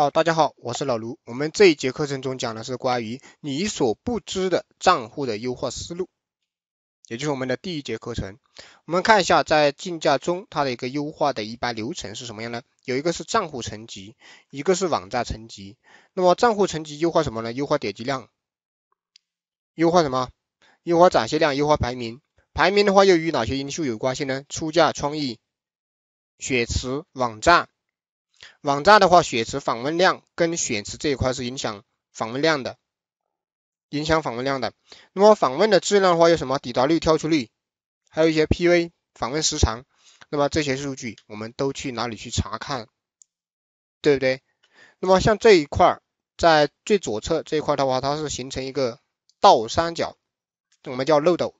好，大家好，我是老卢。我们这一节课程中讲的是关于你所不知的账户的优化思路，也就是我们的第一节课程。我们看一下在竞价中它的一个优化的一般流程是什么样呢？有一个是账户层级，一个是网站层级。那么账户层级优化什么呢？优化点击量，优化什么？优化展现量，优化排名。排名的话又与哪些因素有关系呢？出价、创意、血池、网站。网站的话，选词访问量跟选词这一块是影响访问量的，影响访问量的。那么访问的质量的话，有什么抵达率、跳出率，还有一些 PV 访问时长，那么这些数据我们都去哪里去查看，对不对？那么像这一块，在最左侧这一块的话，它是形成一个倒三角，我们叫漏斗，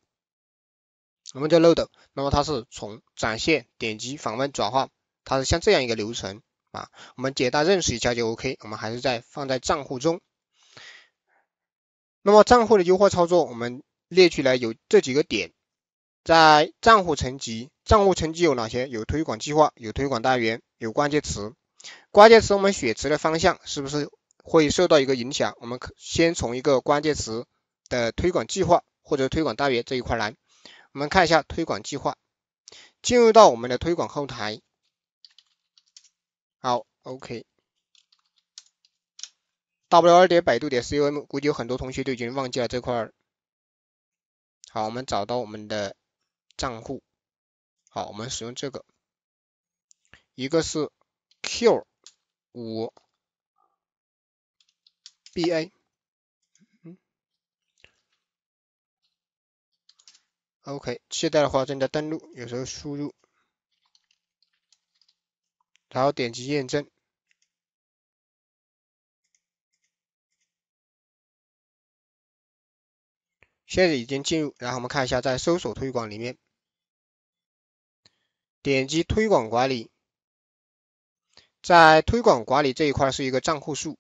我们叫漏斗。那么它是从展现、点击、访问转化，它是像这样一个流程。啊，我们简单认识一下就 OK。我们还是在放在账户中。那么账户的优化操作，我们列举了有这几个点，在账户层级，账户层级有哪些？有推广计划，有推广单元，有关键词。关键词我们选词的方向是不是会受到一个影响？我们可先从一个关键词的推广计划或者推广单元这一块来，我们看一下推广计划，进入到我们的推广后台。好，OK，w 二点百度点 com，估计有很多同学都已经忘记了这块儿。好，我们找到我们的账户，好，我们使用这个，一个是 Q 五 BA，OK，现在的话正在登录，有时候输入。然后点击验证，现在已经进入。然后我们看一下，在搜索推广里面，点击推广管理，在推广管理这一块是一个账户数，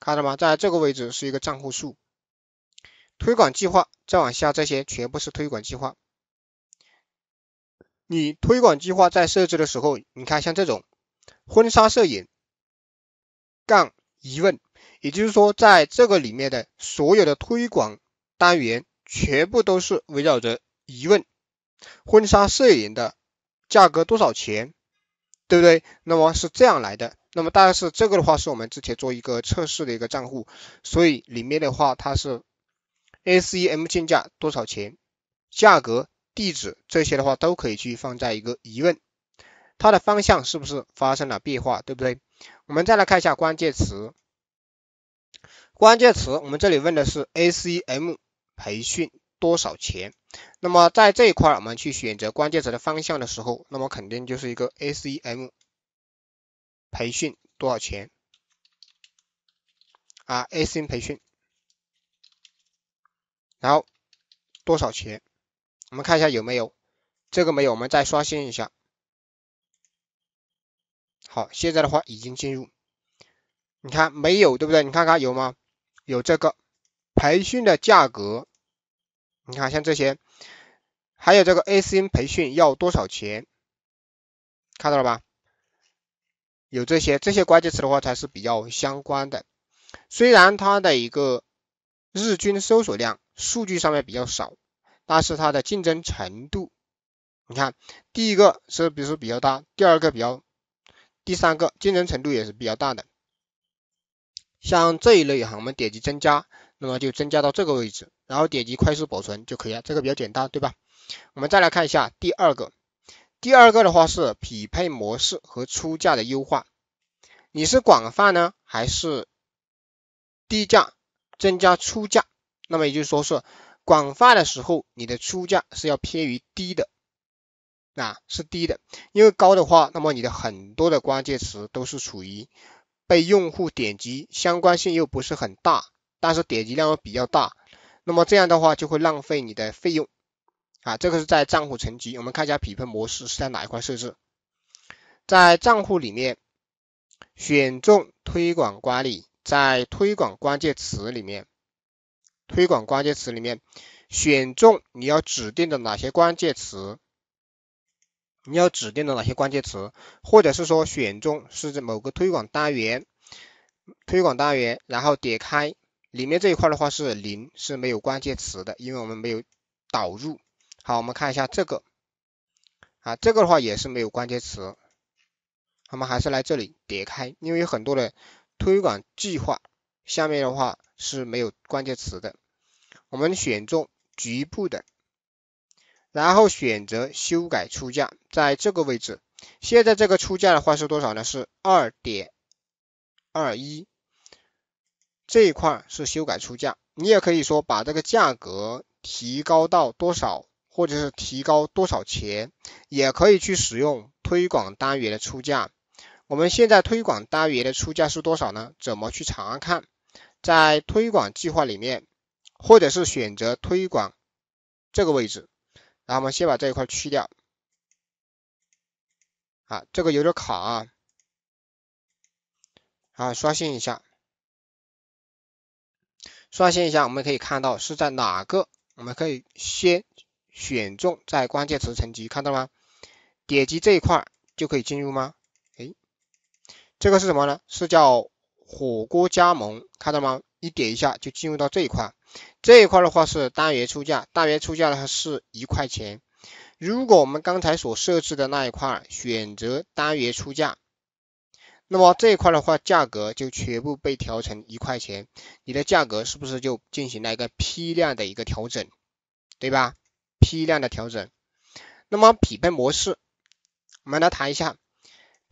看到吗？在这个位置是一个账户数，推广计划，再往下这些全部是推广计划。你推广计划在设置的时候，你看像这种婚纱摄影杠疑问，也就是说在这个里面的所有的推广单元全部都是围绕着疑问，婚纱摄影的价格多少钱，对不对？那么是这样来的，那么大概是这个的话是我们之前做一个测试的一个账户，所以里面的话它是 A C M 进价多少钱，价格。地址这些的话都可以去放在一个疑问，它的方向是不是发生了变化，对不对？我们再来看一下关键词，关键词我们这里问的是 ACM 培训多少钱。那么在这一块我们去选择关键词的方向的时候，那么肯定就是一个 ACM 培训多少钱啊 ACM 培训，然后多少钱？我们看一下有没有，这个没有，我们再刷新一下。好，现在的话已经进入，你看没有，对不对？你看看有吗？有这个培训的价格，你看像这些，还有这个 ACN 培训要多少钱，看到了吧？有这些，这些关键词的话才是比较相关的，虽然它的一个日均搜索量数据上面比较少。但是它的竞争程度，你看，第一个是比如说比较大，第二个比较，第三个竞争程度也是比较大的。像这一类哈，我们点击增加，那么就增加到这个位置，然后点击快速保存就可以了，这个比较简单，对吧？我们再来看一下第二个，第二个的话是匹配模式和出价的优化，你是广泛呢，还是低价增加出价？那么也就是说是。广泛的时候，你的出价是要偏于低的，啊，是低的，因为高的话，那么你的很多的关键词都是处于被用户点击，相关性又不是很大，但是点击量又比较大，那么这样的话就会浪费你的费用，啊，这个是在账户层级，我们看一下匹配模式是在哪一块设置，在账户里面，选中推广管理，在推广关键词里面。推广关键词里面选中你要指定的哪些关键词，你要指定的哪些关键词，或者是说选中是在某个推广单元，推广单元，然后点开里面这一块的话是零是没有关键词的，因为我们没有导入。好，我们看一下这个，啊这个的话也是没有关键词，我们还是来这里点开，因为有很多的推广计划下面的话。是没有关键词的，我们选中局部的，然后选择修改出价，在这个位置，现在这个出价的话是多少呢？是二点二一，这一块是修改出价，你也可以说把这个价格提高到多少，或者是提高多少钱，也可以去使用推广单元的出价。我们现在推广单元的出价是多少呢？怎么去查看？在推广计划里面，或者是选择推广这个位置，然后我们先把这一块去掉，啊，这个有点卡啊，啊，刷新一下，刷新一下，我们可以看到是在哪个，我们可以先选中在关键词层级，看到吗？点击这一块就可以进入吗？哎，这个是什么呢？是叫。火锅加盟，看到吗？一点一下就进入到这一块，这一块的话是单元出价，单元出价的话是一块钱。如果我们刚才所设置的那一块选择单元出价，那么这一块的话价格就全部被调成一块钱，你的价格是不是就进行了一个批量的一个调整，对吧？批量的调整。那么匹配模式，我们来谈一下。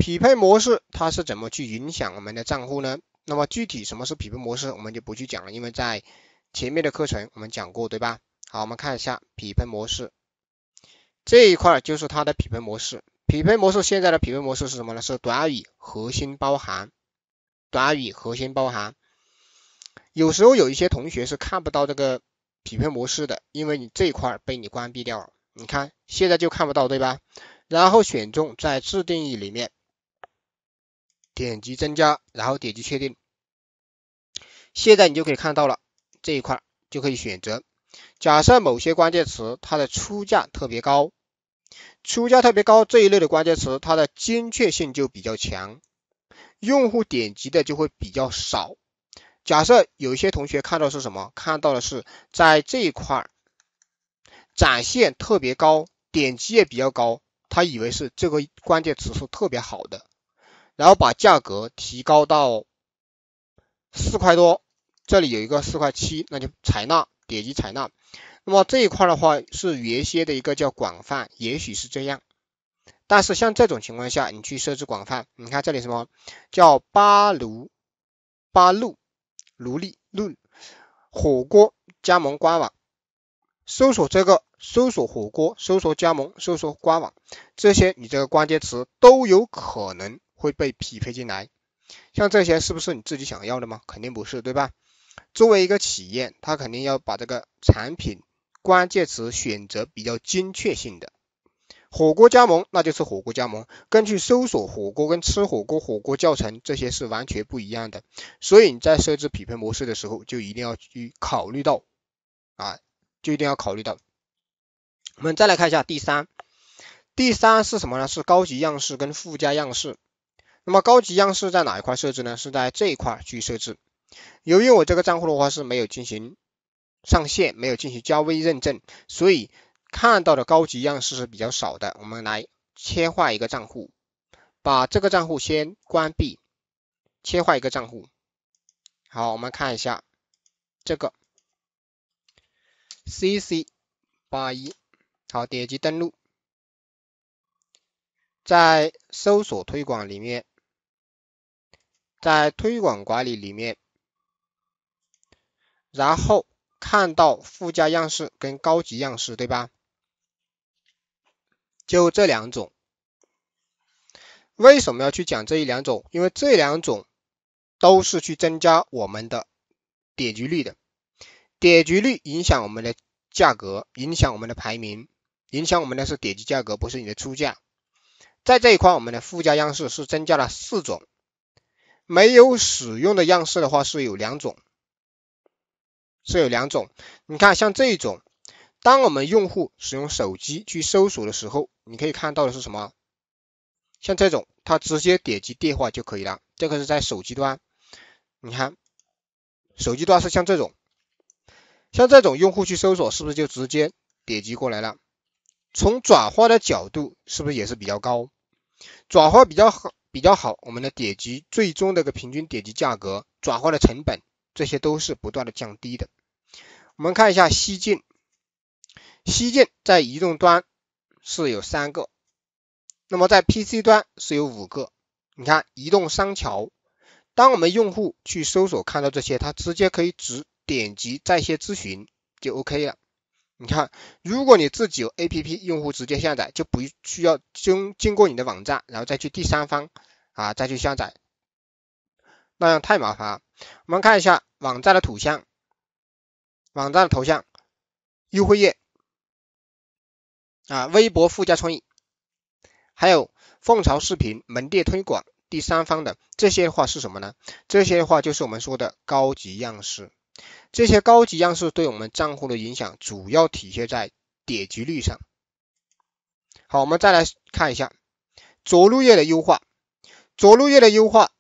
匹配模式它是怎么去影响我们的账户呢？那么具体什么是匹配模式，我们就不去讲了，因为在前面的课程我们讲过，对吧？好，我们看一下匹配模式这一块，就是它的匹配模式。匹配模式现在的匹配模式是什么呢？是短语核心包含，短语核心包含。有时候有一些同学是看不到这个匹配模式的，因为你这一块被你关闭掉了。你看现在就看不到，对吧？然后选中在自定义里面。点击增加，然后点击确定，现在你就可以看到了这一块就可以选择。假设某些关键词它的出价特别高，出价特别高这一类的关键词它的精确性就比较强，用户点击的就会比较少。假设有一些同学看到是什么？看到的是在这一块展现特别高，点击也比较高，他以为是这个关键词是特别好的。然后把价格提高到四块多，这里有一个四块七，那就采纳，点击采纳。那么这一块的话是原先的一个叫广泛，也许是这样。但是像这种情况下，你去设置广泛，你看这里什么叫巴奴，巴路，奴隶，论火锅加盟官网，搜索这个，搜索火锅，搜索加盟，搜索官网，这些你这个关键词都有可能。会被匹配进来，像这些是不是你自己想要的吗？肯定不是，对吧？作为一个企业，它肯定要把这个产品关键词选择比较精确性的。火锅加盟那就是火锅加盟，根据搜索火锅跟吃火锅、火锅教程这些是完全不一样的。所以你在设置匹配模式的时候，就一定要去考虑到啊，就一定要考虑到。我们再来看一下第三，第三是什么呢？是高级样式跟附加样式。那么高级样式在哪一块设置呢？是在这一块去设置。由于我这个账户的话是没有进行上线，没有进行交微认证，所以看到的高级样式是比较少的。我们来切换一个账户，把这个账户先关闭，切换一个账户。好，我们看一下这个 C C 八一。好，点击登录，在搜索推广里面。在推广管理里面，然后看到附加样式跟高级样式，对吧？就这两种，为什么要去讲这一两种？因为这两种都是去增加我们的点击率的，点击率影响我们的价格，影响我们的排名，影响我们的是点击价格，不是你的出价。在这一块，我们的附加样式是增加了四种。没有使用的样式的话是有两种，是有两种。你看像这种，当我们用户使用手机去搜索的时候，你可以看到的是什么？像这种，它直接点击电话就可以了。这个是在手机端。你看，手机端是像这种，像这种用户去搜索，是不是就直接点击过来了？从转化的角度，是不是也是比较高？转化比较好。比较好，我们的点击最终的一个平均点击价格转化的成本，这些都是不断的降低的。我们看一下西进，西进在移动端是有三个，那么在 PC 端是有五个。你看移动商桥，当我们用户去搜索看到这些，他直接可以只点击在线咨询就 OK 了。你看，如果你自己有 APP，用户直接下载就不需要经经过你的网站，然后再去第三方啊再去下载，那样太麻烦。了。我们看一下网站的图像、网站的头像、优惠页啊、微博附加创意，还有凤巢视频、门店推广、第三方的这些的话是什么呢？这些的话就是我们说的高级样式。这些高级样式对我们账户的影响主要体现在点击率上。好，我们再来看一下着陆页的优化。着陆页的优化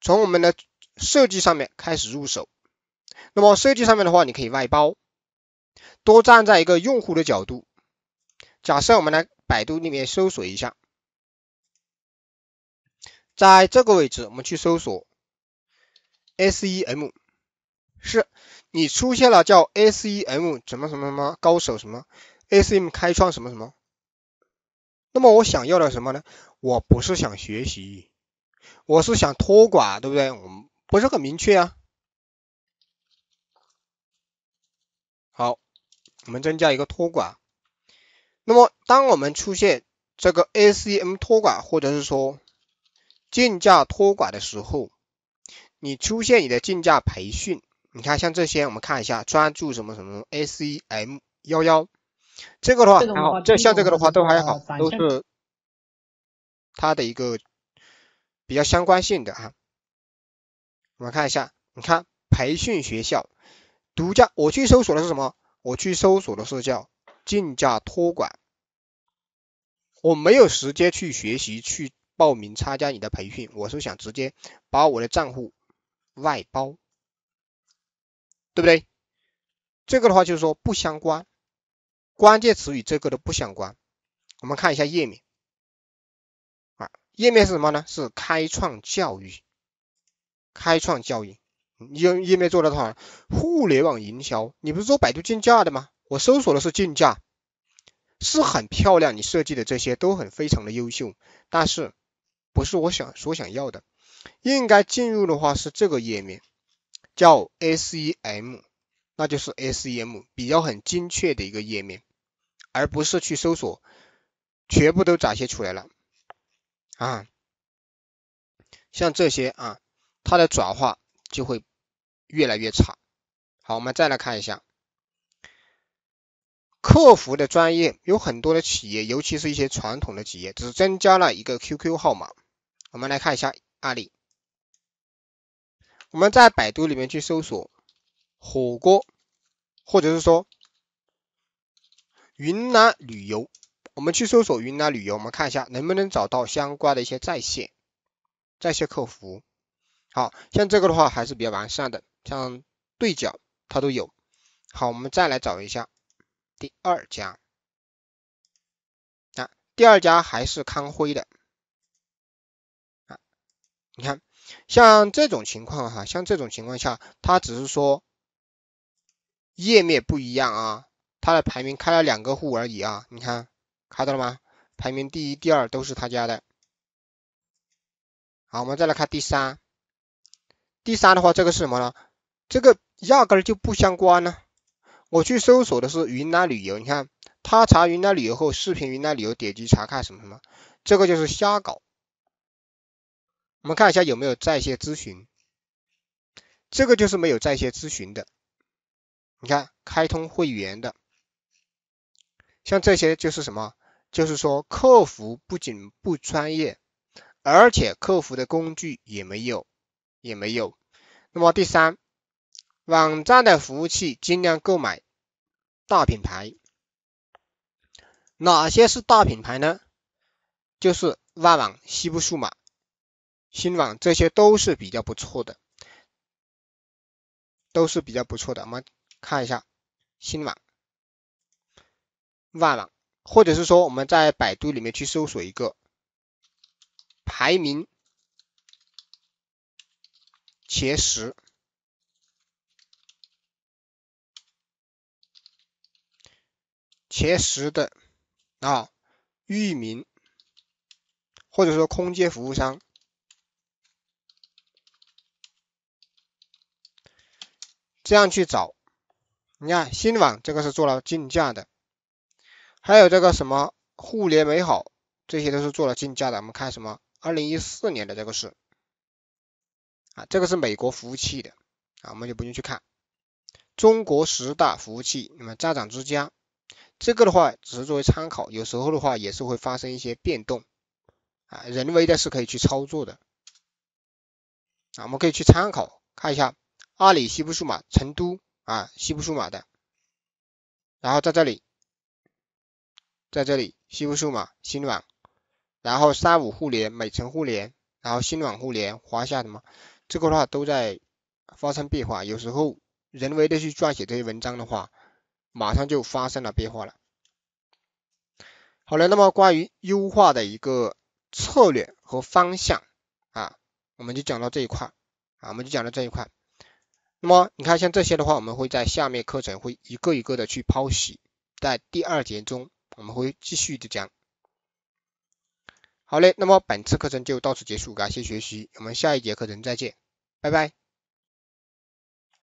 从我们的设计上面开始入手。那么设计上面的话，你可以外包，多站在一个用户的角度。假设我们来百度里面搜索一下，在这个位置我们去搜索 SEM。是你出现了叫 s e M 什么什么什么高手什么 s e M 开创什么什么，那么我想要的什么呢？我不是想学习，我是想托管，对不对？我们不是很明确啊。好，我们增加一个托管。那么当我们出现这个 A C M 托管，或者是说竞价托管的时候，你出现你的竞价培训。你看，像这些，我们看一下，专注什么什么，ACM 幺幺，这个的话然后这像这个的话都还好，都是它的一个比较相关性的哈。我们看一下，你看培训学校，独家，我去搜索的是什么？我去搜索的是叫竞价托管，我没有时间去学习去报名参加你的培训，我是想直接把我的账户外包。对不对？这个的话就是说不相关，关键词与这个的不相关。我们看一下页面啊，页面是什么呢？是开创教育，开创教育页页面做的好，互联网营销，你不是做百度竞价的吗？我搜索的是竞价，是很漂亮，你设计的这些都很非常的优秀，但是不是我想所想要的，应该进入的话是这个页面。叫 SEM，那就是 SEM 比较很精确的一个页面，而不是去搜索，全部都展现出来了，啊，像这些啊，它的转化就会越来越差。好，我们再来看一下客服的专业，有很多的企业，尤其是一些传统的企业，只增加了一个 QQ 号码。我们来看一下案例。我们在百度里面去搜索火锅，或者是说云南旅游，我们去搜索云南旅游，我们看一下能不能找到相关的一些在线在线客服，好像这个的话还是比较完善的，像对角它都有。好，我们再来找一下第二家啊，第二家还是康辉的啊，你看。像这种情况哈，像这种情况下，他只是说页面不一样啊，他的排名开了两个户而已啊，你看看到了吗？排名第一、第二都是他家的。好，我们再来看第三，第三的话，这个是什么呢？这个压根就不相关呢。我去搜索的是云南旅游，你看他查云南旅游后，视频云南旅游点击查看什么什么，这个就是瞎搞。我们看一下有没有在线咨询，这个就是没有在线咨询的。你看开通会员的，像这些就是什么？就是说客服不仅不专业，而且客服的工具也没有，也没有。那么第三，网站的服务器尽量购买大品牌。哪些是大品牌呢？就是万网、西部数码。新网这些都是比较不错的，都是比较不错的。我们看一下新网、万网，或者是说我们在百度里面去搜索一个排名前十前十的啊域名，或者说空间服务商。这样去找，你看新网这个是做了竞价的，还有这个什么互联美好，这些都是做了竞价的。我们看什么？二零一四年的这个是啊，这个是美国服务器的啊，我们就不用去看。中国十大服务器，那么家长之家，这个的话只是作为参考，有时候的话也是会发生一些变动啊，人为的是可以去操作的啊，我们可以去参考看一下。阿里西部数码成都啊，西部数码的，然后在这里，在这里西部数码新软，然后三五互联、美城互联，然后新软互联、华夏的嘛，这个的话都在发生变化。有时候人为的去撰写这些文章的话，马上就发生了变化了。好了，那么关于优化的一个策略和方向啊，我们就讲到这一块啊，我们就讲到这一块。那么，你看像这些的话，我们会在下面课程会一个一个的去剖析。在第二节中，我们会继续的讲。好嘞，那么本次课程就到此结束，感谢学习，我们下一节课程再见，拜拜。